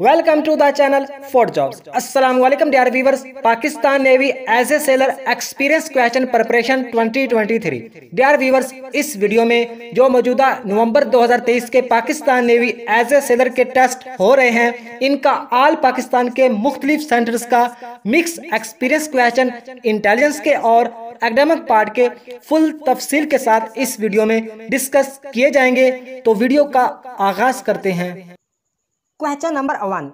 welcome to the channel for jobs अस्सलाम वालेकुम dear viewers Pakistan navy as a sailor experience question preparation 2023 dear viewers इस video में जो मौजूदा नवंबर 2023 के Pakistan navy as a sailor के टेस्ट हो रहे हैं इनका आल पाकिस्तान के मुख्तलिफ सेंटर्स का मिक्स एक्सपीरियंस क्वेश्चन इंटेलिजेंस के और एकेडमिक पार्ट के फुल तफसील के साथ इस वीडियो में डिस्कस किए जाएंगे तो वीडियो का आगाज करते हैं question number one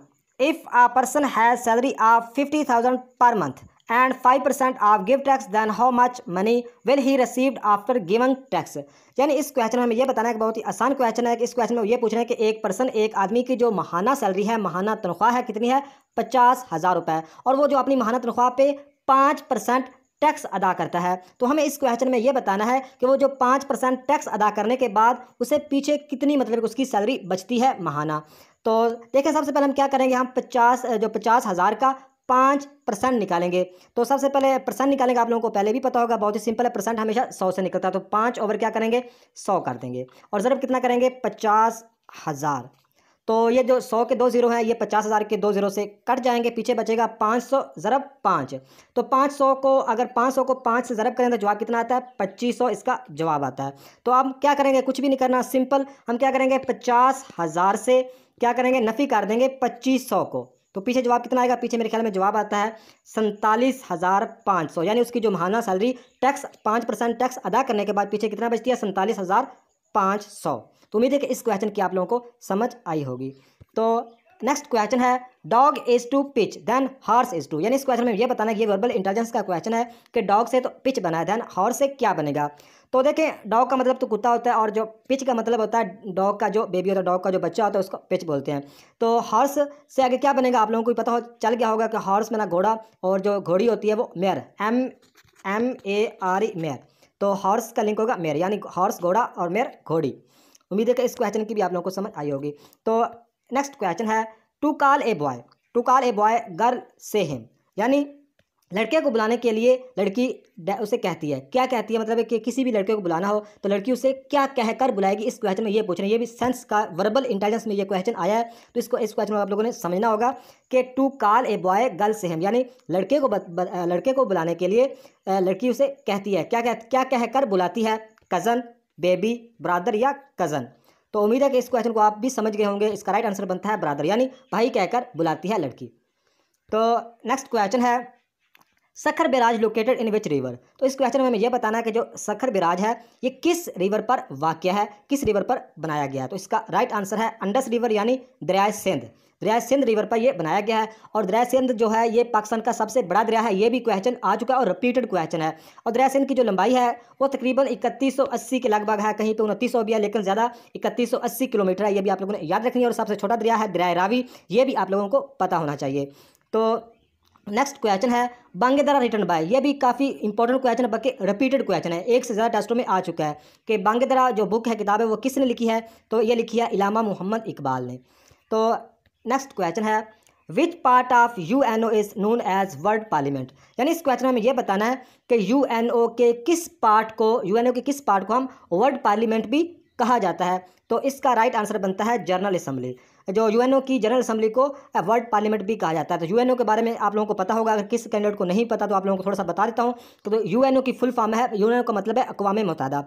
if person has salary of fifty thousand per month and five percent of give tax than how much money will he receive after given tax यानी इस क्वेश्चन में हमें यह बताना है कि बहुत ही आसान क्वेश्चन है कि इस क्वेश्चन में ये पूछ रहे हैं कि एक पर्सन एक आदमी की जो महाना सैलरी है महाना तनख्वाह है कितनी है पचास हज़ार रुपये और वो जो अपनी महाना तनख्वाह पे पाँच परसेंट टैक्स अदा करता है तो हमें इस क्वेश्चन में ये बताना है कि वो जो पाँच परसेंट टैक्स अदा करने के बाद उसे पीछे कितनी मतलब उसकी सैलरी बचती है महाना तो देखिए सबसे पहले हम क्या करेंगे हम पचास जो पचास हज़ार का पाँच परसेंट निकालेंगे तो सबसे पहले परसेंट निकालेंगे आप लोगों को पहले भी पता होगा बहुत ही सिंपल है परसेंट हमेशा सौ से निकलता है तो पाँच ओवर क्या करेंगे सौ कर देंगे और ज़रूर कितना करेंगे पचास हज़ार तो ये जो सौ के दो ज़ीरो हैं ये पचास हज़ार के दो ज़ीरो से कट जाएंगे पीछे बचेगा पाँच सौ ज़रब पाँच तो पाँच सौ को अगर पाँच सौ को पाँच से ज़रब करें तो जवाब कितना आता है पच्चीस सौ इसका जवाब आता है तो हम क्या करेंगे कुछ भी नहीं करना सिंपल हम क्या करेंगे पचास हज़ार से क्या करेंगे नफ़ी कर देंगे पच्चीस सौ को तो पीछे जवाब कितना आएगा पीछे मेरे ख्याल में जवाब आता है सैंतालीस हज़ार पाँच सौ यानी उसकी जो महाना सैलरी टैक्स पाँच परसेंट टैक्स अदा करने के बाद पीछे कितना बचती है सैंतालीस हज़ार पाँच सौ तो उम्मीद है कि इस क्वेश्चन की आप लोगों को समझ आई होगी तो नेक्स्ट क्वेश्चन है dog is to pitch then horse is to यानी इस क्वेश्चन में ये बताना कि ये वर्बल इंटेलिजेंस का क्वेश्चन है कि डॉग से तो पिच बना है देन हॉर्स से क्या बनेगा तो देखें डॉग का मतलब तो कुत्ता होता है और जो पिच का मतलब होता है डॉग का जो बेबी होता है डॉग का जो बच्चा होता है उसको पिच बोलते हैं तो हॉर्स से आगे क्या बनेगा आप लोगों को पता हो चल गया होगा कि हॉर्स में ना घोड़ा और जो घोड़ी होती है वो mare M M A R E mare तो हॉर्स का लिंक होगा मेयर यानी हॉर्स घोड़ा और मेयर घोड़ी उम्मीद है कि इस क्वेश्चन की भी आप लोगों को समझ आई होगी तो नेक्स्ट क्वेश्चन है to call a boy to call a boy girl से हिम यानी लड़के को बुलाने के लिए लड़की उसे कहती है क्या कहती है मतलब कि किसी भी लड़के को बुलाना हो तो लड़की उसे क्या कहकर बुलाएगी इस क्वेश्चन में ये पूछ रहे हैं ये भी सेंस का वर्बल इंटेलिजेंस में ये क्वेश्चन आया है तो इसको इस क्वेश्चन में आप लोगों ने समझना होगा कि to call a boy girl से हम यानी लड़के को लड़के को बुलाने के लिए लड़की उसे कहती है क्या कह क्या कहकर बुलाती है कज़न बेबी ब्रादर या कज़न तो उम्मीद है कि इस क्वेश्चन को आप भी समझ गए होंगे इसका राइट आंसर बनता है ब्रादर यानी भाई कहकर बुलाती है लड़की तो नेक्स्ट क्वेश्चन है Sukkur barrage located in which river तो इस क्वेश्चन में हमें यह बताना है कि जो सखर बिराज है ये किस रिवर पर वाक्य है किस रिवर पर बनाया गया है तो इसका राइट आंसर है अंडस रिवर यानी दरियाए सिंध दरिया सिंध रिवर पर यह बनाया गया है और दरिया सिंध जो है ये पाकिस्तान का सबसे बड़ा दरिया है ये भी क्वेश्चन आ चुका है और रिपीटेड क्वेश्चन है और दरिया सिंध की जो लंबाई है वो तकरीबन इकतीस के लगभग है कहीं तो उनतीस भी है लेकिन ज़्यादा इकतीस किलोमीटर है ये भी आप लोगों ने याद रखनी है और सबसे छोटा दरिया है दरिया रावी ये भी आप लोगों को पता होना चाहिए तो नेक्स्ट क्वेश्चन है दरा रिटर्न बाय ये भी काफ़ी इंपॉर्टेंट क्वेश्चन है बल्कि रिपीटेड क्वेश्चन है एक से ज़्यादा टेस्टों में आ चुका है कि दरा जो बुक है किताब है वो किसने लिखी है तो ये लिखी है इलामा मोहम्मद इकबाल ने तो नेक्स्ट क्वेश्चन है which part of U N O is known as world parliament यानी इस क्वेश्चन में हमें यह बताना है कि यू एन ओ के किस पार्ट को यू एन ओ के किस पार्ट को हम वर्ल्ड पार्लियामेंट भी कहा जाता है तो इसका राइट आंसर बनता है जनरल असम्बली जो यू ओ की जनरल असम्बली को वर्ल्ड पार्लियामेंट भी कहा जाता है तो यू एन ओ के बारे में आप लोगों को पता होगा अगर किस कैंडिडेट को नहीं पता तो आप लोगों को थोड़ा सा बता देता हूँ तो ओ की फुल फॉर्म है यू एन ओ का मतलब है यू मुतादा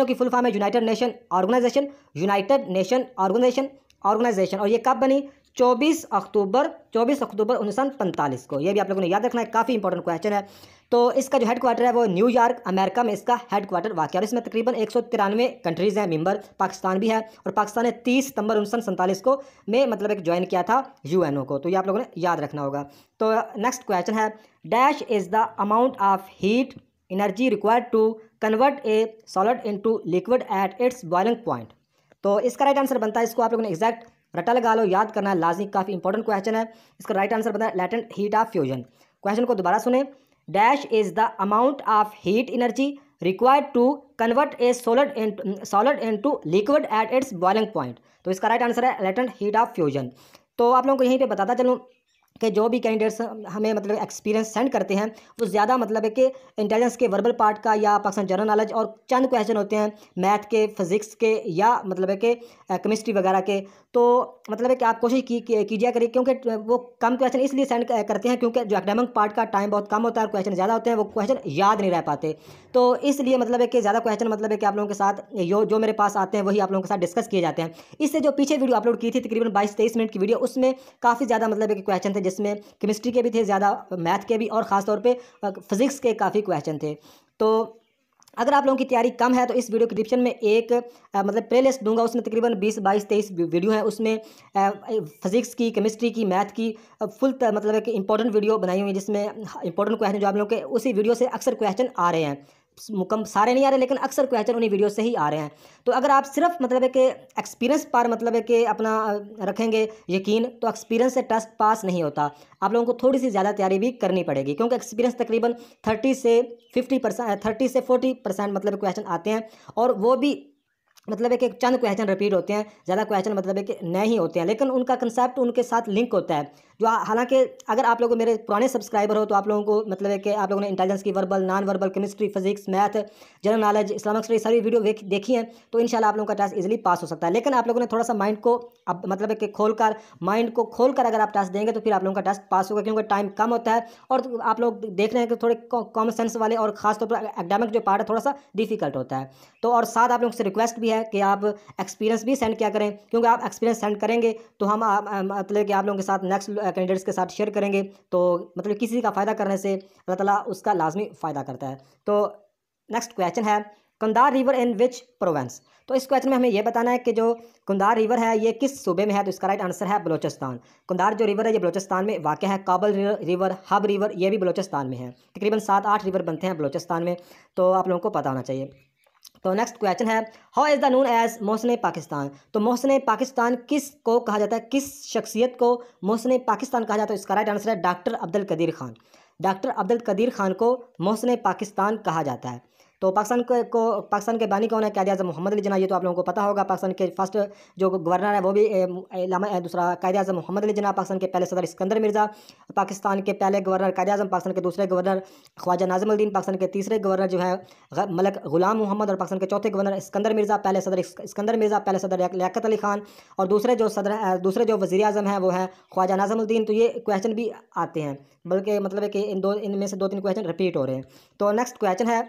ओ की फुल फॉर्म है united nation organization united nation organization organization और ये कब बनी 24 अक्टूबर 24 अक्टूबर उन्नीस को यह भी आप लोगों ने याद रखना है काफ़ी इंपॉर्टेंट क्वेश्चन है तो इसका जो हेडक्वार्टर है वो न्यूयॉर्क अमेरिका में इसका हेडक्वार्टर वाक्य और इसमें तकरीबन एक कंट्रीज़ हैं मेंबर पाकिस्तान भी है और पाकिस्तान ने तीस सितंबर उन्नीस को में मतलब एक ज्वाइन किया था यूएनओ को तो ये आप लोगों ने याद रखना होगा तो नेक्स्ट क्वेश्चन है dash is the amount of heat energy required to convert a solid into liquid at its boiling point तो इसका राइट आंसर बनता है इसको आप लोगों ने एग्जैक्ट रटल लगा लो याद करना लाजमी काफ़ी इंपॉर्टेंट क्वेश्चन है इसका राइट आंसर बताएं latent heat of fusion question को दोबारा सुने dash is the amount of heat energy required to convert a solid solid into liquid at its boiling point तो इसका राइट आंसर है latent heat of fusion तो आप लोगों को यहीं पर बताता चलूँ कि जो भी कैंडिडेट्स हमें मतलब एक्सपीरियंस सेंड करते हैं वो ज़्यादा मतलब है कि इंटेलिजेंस के वर्बल पार्ट का या पाकिस्तान जनरल नॉलेज और चंद क्वेश्चन होते हैं मैथ के फिज़िक्स के या मतलब है कि केमिस्ट्री वगैरह के तो मतलब है कि आप कोशिश की कीजिए करिए क्योंकि वो कम क्वेश्चन इसलिए सेंड करते हैं क्योंकि जो एकेडमिक पार्ट का टाइम बहुत कम होता है और क्वेश्चन ज़्यादा होते हैं वो क्वेश्चन याद नहीं रह पाते तो इसलिए मतलब है कि ज़्यादा क्वेश्चन मतलब है कि आप लोगों के साथ जो जो मेरे पास आते हैं वही आप लोगों के साथ डिस्कस किए जाते हैं इससे जो पीछे वीडियो अपलोड की थी तकरीबन बाईस तेईस मिनट की वीडियो उसमें काफ़ी ज़्यादा मतलब है कि क्वेश्चन थे जिसमें केमिस्ट्री के भी थे ज़्यादा मैथ के भी और ख़ासतौर पर फिज़िक्स के काफ़ी क्वेश्चन थे तो अगर आप लोगों की तैयारी कम है तो इस वीडियो के डिस्क्रिप्शन में एक आ, मतलब प्ले लिस्ट दूंगा उसमें तकरीबन बीस बाईस तेईस वीडियो है उसमें फिजिक्स की केमिस्ट्री की मैथ की फुल मतलब एक इंपॉर्टेंट वीडियो बनाई हुई है जिसमें इंपॉर्टेंट क्वेश्चन जो आप लोगों के उसी वीडियो से अक्सर क्वेश्चन आ रहे हैं मुकम सारे नहीं आ रहे लेकिन अक्सर क्वेश्चन उन्हीं वीडियो से ही आ रहे हैं तो अगर आप सिर्फ मतलब कि एक्सपीरियंस पर मतलब के कि अपना रखेंगे यकीन तो एक्सपीरियंस से टेस्ट पास नहीं होता आप लोगों को थोड़ी सी ज़्यादा तैयारी भी करनी पड़ेगी क्योंकि एक्सपीरियंस तकरीबन थर्टी से फिफ्टी परसेंट थर्टी से फोर्टी परसेंट मतलब क्वेश्चन आते हैं और वो भी मतलब एक एक चंद क्वेश्चन रिपीट होते हैं ज़्यादा क्वेश्चन मतलब एक कि नए ही होते हैं लेकिन उनका कंसेप्ट उनके साथ लिंक होता है जो हालांकि अगर आप लोग मेरे पुराने सब्सक्राइबर हो तो आप लोगों को मतलब है कि आप लोगों ने इंटेलिजेंस की verbal non verbal chemistry physics math general knowledge Islamic study सारी वीडियो देखी हैं तो इन आप लोगों का टास्क ईजिली पास हो सकता है लेकिन आप लोगों ने थोड़ा सा माइंड को अब मतलब है कि खोल माइंड को खोल कर अगर आप टास्क देंगे तो फिर आप लोगों का टास्क पास होगा क्योंकि टाइम कम होता है और आप लोग देख रहे हैं कि थोड़े कॉमन सेंस वाले और खासतौर पर एकेडमिक जो पार्ट है थोड़ा सा डिफिकल्ट होता है तो और साथ आप लोगों से रिक्वेस्ट भी है है कि आप एक्सपीरियंस भी सेंड क्या करें क्योंकि आप एक्सपीरियंस सेंड करेंगे तो हम मतलब कि आप लोगों के साथ नेक्स्ट कैंडिडेट्स के साथ शेयर करेंगे तो मतलब किसी का फ़ायदा करने से अल्लाह ताला उसका लाजमी फ़ायदा करता है तो नेक्स्ट क्वेश्चन है कंदार रिवर इन विच प्रोवेंस तो इस क्वेश्चन में हमें यह बताना है कि जो कुंदार रिवर है ये किस सूबे में है तो इसका राइट आंसर है बलोचिस्तान कुंदार जो रिवर है ये बलोचिस्तान में वाक़ है काबल रिवर हब रिवर ये भी बलोचिस्तान में है तकरीबन सात आठ रिवर बनते हैं बलोचिस्तान में तो आप लोगों को पता होना चाहिए तो नेक्स्ट क्वेश्चन है how is the known as Mohsin Pakistan तो मोहसिन पाकिस्तान किस को कहा जाता है किस शख्सियत को मौसन पाकिस्तान कहा जाता है तो इसका राइट आंसर है डॉक्टर अब्दुल कदीर खान डॉक्टर अब्दुल कदीर खान को मोहसिन पाकिस्तान कहा जाता है तो पाकिस्तान को पाकिस्तान के बानी कौन है कैद अजम मोहम्मद अली जना ये तो आप लोगों को पता होगा पाकिस्तान के फर्स्ट जो गवर्नर है वो भी दूसरा कायद अजम मोहम्मद अली जना पाकिस्तान के पहले सदर सिकंदर मिर्ज़ा पाकिस्तान के पहले गवर्नर कायद अजम पाकिस्तान के दूसरे गवर्नर ख्वाजा नाजम उद्दीन पाकिस्तान के तीसरे गवर्नर जो है मलक गुलाम मोहम्मद और पाकिस्तान के चौथे गवर्नर सिकंदर मिर्ज़ा पहले सदर सिकंदर मिर्ज़ा पहले सदर लियात अली खान और दूसरे जो सदर दूसरे जो वजी अजम है वो है ख्वाजा नाजमुद्दीन तो ये क्वेश्चन भी आते हैं बल्कि मतलब है कि इन दो इनमें से दो तीन क्वेश्चन रिपीट हो रहे हैं तो नेक्स्ट क्वेश्चन है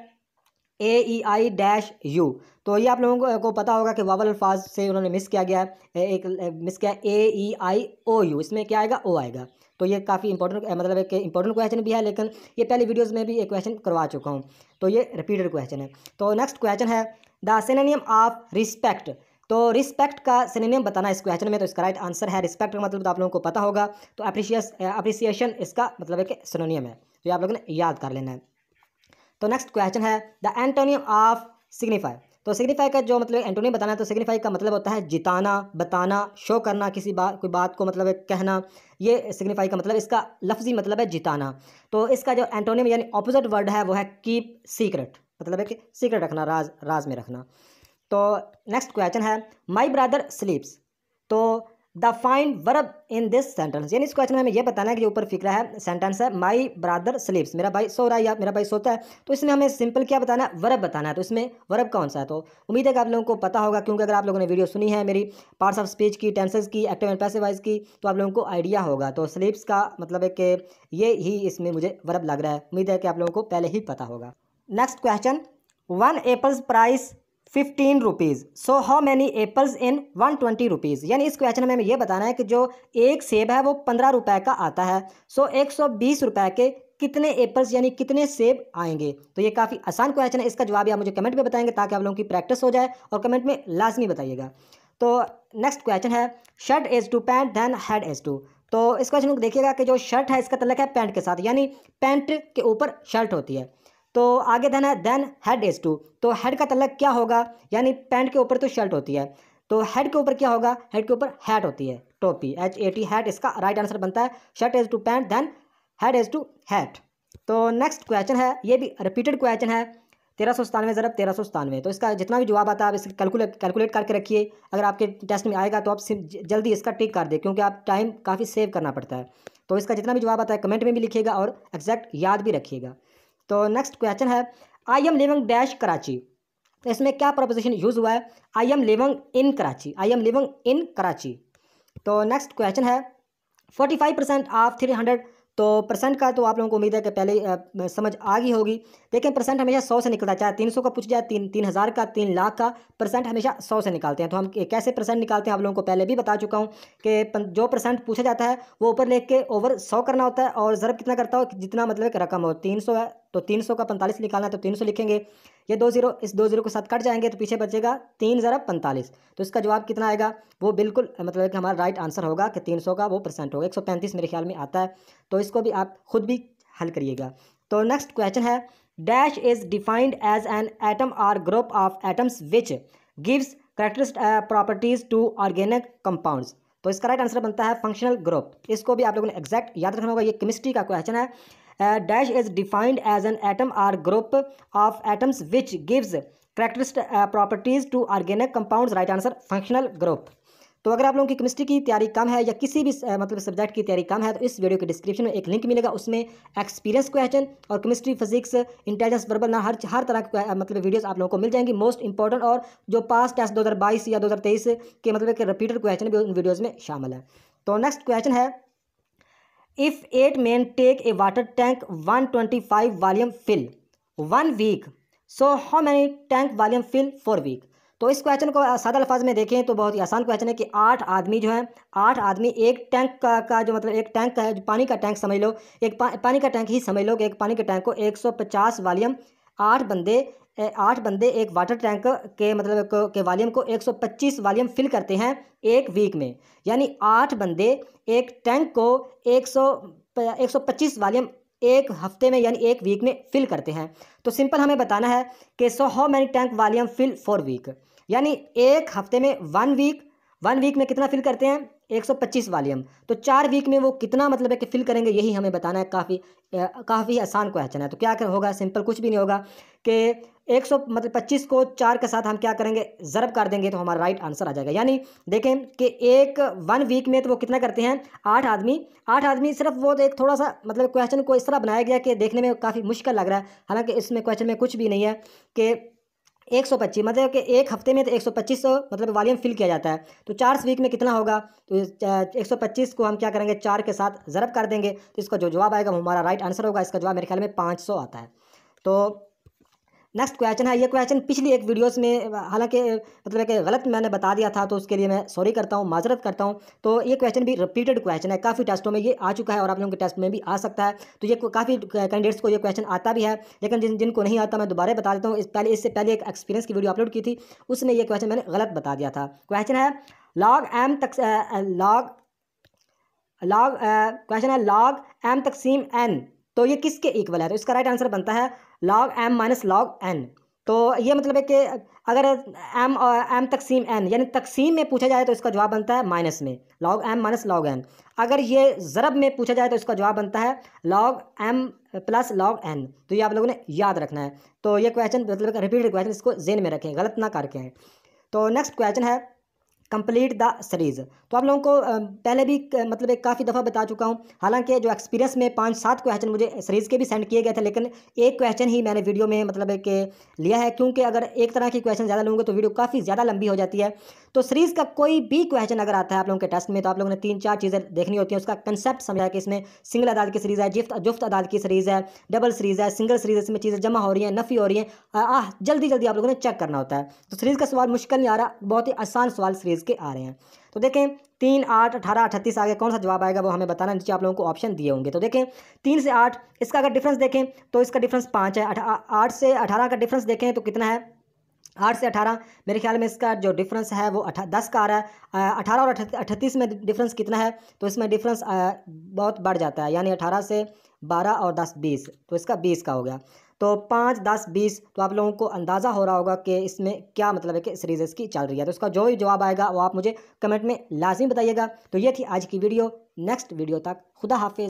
ए ई आई डैश यू तो ये आप लोगों को पता होगा कि वावल अल्फाज से उन्होंने मिस किया गया है एक मिस किया ए ई आई ओ यू इसमें क्या आएगा ओ आएगा तो ये काफ़ी इंपॉर्टेंट मतलब एक इंपॉर्टेंट क्वेश्चन भी है लेकिन ये पहले वीडियोस में भी एक क्वेश्चन करवा चुका हूँ तो ये रिपीटेड क्वेश्चन है तो नेक्स्ट क्वेश्चन है द सिनेनियम ऑफ रिस्पेक्ट तो रिस्पेक्ट का सिनेनियम बताना इस क्वेश्चन में तो इसका राइट आंसर है रिस्पेक्ट का मतलब तो आप लोगों को पता होगा तो अप्रिशिएस अप्रिसिएशन इसका मतलब एक सिनोनियम है तो ये आप लोगों ने याद कर लेना है तो नेक्स्ट क्वेश्चन है द एंटोनियम ऑफ सिग्निफाई तो सिग्निफाई का जो मतलब एंटोनियम बताना है तो सिग्निफाई का मतलब होता है जिताना बताना शो करना किसी बात कोई बात को मतलब कहना ये सिग्निफाई का मतलब इसका लफ्जी मतलब है जिताना तो इसका जो एंटोनियम यानी ऑपोजिट वर्ड है वो है कीप सीक्रेट मतलब है कि सीक्रेट रखना राज राज में रखना तो नेक्स्ट क्वेश्चन है माई ब्रादर स्लीप्स तो the fine verb in this sentence यानी इस क्वेश्चन में हमें यह बताना है कि जो ऊपर फिक्र है सेंटेंस है माई ब्रादर स्लीप्स मेरा भाई सो रहा है या मेरा भाई सोता है तो इसमें हमें सिंपल क्या बताना है वर्ब बताना है तो इसमें वर्ब कौन सा है तो उम्मीद है कि आप लोगों को पता होगा क्योंकि अगर आप लोगों ने वीडियो सुनी है मेरी पार्ट्स ऑफ स्पीच की टेंसेज की एक्टिव एंड पैसे वाइज की तो आप लोगों को आइडिया होगा तो स्लीप्स का मतलब है कि ये ही इसमें मुझे वर्ब लग रहा है उम्मीद है कि आप लोगों को पहले ही पता होगा next question one apples price fifteen rupees so how many apples in one twenty rupees यानी इस क्वेश्चन में हमें यह बताना है कि जो एक सेब है वो पंद्रह रुपए का आता है सो एक सौ बीस रुपए के कितने एप्पल्स यानी कितने सेब आएंगे तो ये काफ़ी आसान क्वेश्चन है इसका जवाब आप मुझे कमेंट में बताएंगे ताकि आप लोगों की प्रैक्टिस हो जाए और कमेंट में लाजमी बताइएगा तो नेक्स्ट क्वेश्चन है shirt is to pant then head is to तो इस क्वेश्चन को देखिएगा कि जो शर्ट है इसका तलक है पैंट के साथ यानी पैंट के ऊपर शर्ट होती है तो आगे देना है देन हेड इज़ टू तो हेड का तलक क्या होगा यानी पैंट के ऊपर तो शर्ट होती है तो हेड के ऊपर क्या होगा हेड के ऊपर हैट होती है टोपी एच ए टी हैट इसका राइट आंसर बनता है shirt is to pant then head is to hat तो नेक्स्ट क्वेश्चन है ये भी रिपीटेड क्वेश्चन है तेरह सौ सतानवे ज़रब तेरह सौ सतानवे तो इसका जितना भी जवाब आता है आप इसे कैलकुलेट कैलकुलेट करके रखिए अगर आपके टेस्ट में आएगा तो आप जल्दी इसका टिक कर दें क्योंकि आप टाइम काफ़ी सेव करना पड़ता है तो इसका जितना भी जवाब आता है कमेंट में भी लिखिएगा और एग्जैक्ट याद भी रखिएगा तो नेक्स्ट क्वेश्चन है I am living dash Karachi तो इसमें क्या प्रपोजिशन यूज़ हुआ है I am living in Karachi I am living in Karachi तो नेक्स्ट क्वेश्चन है forty five percent of three hundred तो परसेंट का तो आप लोगों को उम्मीद है कि पहले आ, समझ आ गई होगी लेकिन परसेंट हमेशा सौ से निकलता है चाहे तीन सौ का पूछ जाए तीन तीन हज़ार का तीन लाख का परसेंट हमेशा सौ से निकालते हैं तो हम कैसे परसेंट निकालते हैं आप लोगों को पहले भी बता चुका हूँ कि जो परसेंट पूछा जाता है वो ऊपर लेख के ओवर सौ करना होता है और ज़रब कितना करता हो जितना मतलब रकम हो तीन सौ है तो तीन सौ का पैंतालीस निकालना है तो तीन सौ लिखेंगे ये दो जीरो इस दो जीरो के साथ कट जाएंगे तो पीछे बचेगा तीन ज़रा पैंतालीस तो इसका जवाब कितना आएगा वो बिल्कुल मतलब कि हमारा राइट आंसर होगा कि तीन सौ का वो परसेंट होगा एक सौ पैंतीस मेरे ख्याल में आता है तो इसको भी आप खुद भी हल करिएगा तो नेक्स्ट क्वेश्चन है dash is defined as an atom or group of atoms which gives characteristic properties to organic compounds तो इसका राइट आंसर बनता है फंक्शनल ग्रुप इसको भी आप लोगों ने एग्जैक्ट याद रखना होगा ये केमिस्ट्री का क्वेश्चन है dash is defined as an atom or group of atoms which gives characteristic properties to organic compound right answer functional group तो अगर आप लोगों की केमिस्ट्री की तैयारी कम है या किसी भी uh, मतलब सब्जेक्ट की तैयारी कम है तो इस वीडियो के डिस्क्रिप्शन में एक लिंक मिलेगा उसमें एक्सपीरियंस क्वेश्चन और केमिस्ट्री फिजिक्स इंटेलिजेंस वर्बल ना हर हर तरह के uh, मतलब वीडियोस आप लोगों को मिल जाएंगी मोस्ट इंपॉर्टेंट और जो पास टेस्ट दो या दो के मतलब के रिपीटेड क्वेश्चन भी उन वीडियोज़ में शामिल है तो नेक्स्ट क्वेश्चन है if eight man take a water tank one twenty five volume fill one week so how many tank volume fill for week तो इस क्वेश्चन को सादा अल्फाज में देखें तो बहुत ही आसान क्वेश्चन है कि आठ आदमी जो है आठ आदमी एक टैंक का, का जो मतलब एक टैंक का है जो पानी का टैंक समझ लो एक पा, पानी का टैंक ही समझ लो कि एक पानी के टैंक को एक सौ पचास वालीम आठ बंदे आठ बंदे एक वाटर टैंक के मतलब के वालीम को 125 वालीम फिल करते हैं एक वीक में यानी आठ बंदे एक टैंक को 100 125 वालीम एक हफ्ते में यानी एक वीक में फिल करते हैं तो सिंपल हमें बताना है कि so how many tank volume fill for week यानी एक हफ्ते में वन वीक वन वीक में कितना फिल करते हैं 125 वॉल्यूम तो चार वीक में वो कितना मतलब है कि फिल करेंगे यही हमें बताना है काफ़ी काफ़ी आसान क्वेश्चन है तो क्या कर होगा सिंपल कुछ भी नहीं होगा कि एक सौ मतलब पच्चीस को चार के साथ हम क्या करेंगे ज़रब कर देंगे तो हमारा राइट आंसर आ जाएगा यानी देखें कि एक वन वीक में तो वो कितना करते हैं आठ आदमी आठ आदमी सिर्फ वो एक थोड़ा सा मतलब क्वेश्चन को इस तरह बनाया गया कि देखने में काफ़ी मुश्किल लग रहा है हालांकि इसमें क्वेश्चन में कुछ भी नहीं है कि एक सौ पच्चीस मतलब कि एक हफ्ते में तो एक सौ पच्चीस मतलब वॉल्यूम फिल किया जाता है तो चार वीक में कितना होगा तो एक सौ पच्चीस को हम क्या करेंगे चार के साथ ज़रब कर देंगे तो इसका जो जवाब आएगा वो हमारा राइट आंसर होगा इसका जवाब मेरे ख्याल में पाँच सौ आता है तो नेक्स्ट क्वेश्चन है ये क्वेश्चन पिछली एक वीडियोस में हालांकि मतलब कि गलत मैंने बता दिया था तो उसके लिए मैं सॉरी करता हूँ माजरत करता हूँ तो ये क्वेश्चन भी रिपीटेड क्वेश्चन है काफ़ी टेस्टों में ये आ चुका है और आप लोगों के टेस्ट में भी आ सकता है तो ये काफ़ी कैंडिडेट्स को ये क्वेश्चन आता भी है लेकिन जिन जिनको नहीं आता मैं दोबारा बता देता हूँ इस पहले इससे पहले एक एक्सपीरियंस की वीडियो अपलोड की थी उसमें यह क्वेश्चन मैंने गलत बता दिया था क्वेश्चन है लॉग एम तक लॉग लॉग क्वेश्चन है लॉग एम तकसीम एन तो ये किसके इक्वल है तो इसका राइट आंसर बनता है log M minus log N तो ये मतलब है कि अगर एम और एम तकसीम एन यानी तकसीम में पूछा जाए तो इसका जवाब बनता है माइनस में log M minus log N अगर ये ज़रब में पूछा जाए तो इसका जवाब बनता है log M plus log N तो ये आप लोगों ने याद रखना है तो ये क्वेश्चन मतलब रिपीटेड क्वेश्चन इसको जेन में रखें गलत ना करके तो नेक्स्ट क्वेश्चन है कंप्लीट द सीरीज़ तो आप लोगों को पहले भी मतलब एक काफ़ी दफ़ा बता चुका हूँ हालांकि जो एक्सपीरियंस में पाँच सात क्वेश्चन मुझे सीरीज़ के भी सेंड किए गए थे लेकिन एक क्वेश्चन ही मैंने वीडियो में मतलब एक लिया है क्योंकि अगर एक तरह की क्वेश्चन ज़्यादा लूँगा तो वीडियो काफ़ी ज़्यादा लंबी हो जाती है तो सीरीज़ का कोई भी क्वेश्चन अगर आता है आप लोगों के टेस्ट में तो आप लोगों ने तीन चार चीज़ें देखनी होती हैं उसका कंसेप्ट समझा कि इसमें सिंगल अदालत की सीरीज़ है जिफ्त जुफ्त अदालत की सीरीज़ है डबल सीरीज़ है सिंगल सीरीज़ इसमें चीज़ें जमा हो रही हैं नफ़ी हो रही हैं आह जल्दी जल्दी आप लोगों ने चेक करना होता है तो सीरीज़ का सवाल मुश्किल नहीं आ रहा बहुत ही आसान सवाल सीरीज़ सीरीज़ के आ रहे हैं तो देखें तीन आठ अठारह अठतीस आगे कौन सा जवाब आएगा वो हमें बताना नीचे आप लोगों को ऑप्शन दिए होंगे तो देखें तीन से आठ इसका अगर डिफरेंस देखें तो इसका डिफरेंस पाँच है आठ से अठारह का डिफरेंस देखें तो कितना है आठ से अठारह मेरे ख्याल में इसका जो डिफरेंस है वो अठा दस का आ रहा है अठारह और अठतीस में डिफरेंस कितना है तो इसमें डिफरेंस बहुत बढ़ जाता है यानी अठारह से बारह और दस बीस तो इसका बीस का हो गया तो पाँच दस बीस तो आप लोगों को अंदाज़ा हो रहा होगा कि इसमें क्या मतलब है कि सीरीज़ की चल रही है तो उसका जो भी जवाब आएगा वो आप मुझे कमेंट में लाजमी बताइएगा तो ये थी आज की वीडियो नेक्स्ट वीडियो तक खुदा हाफिज़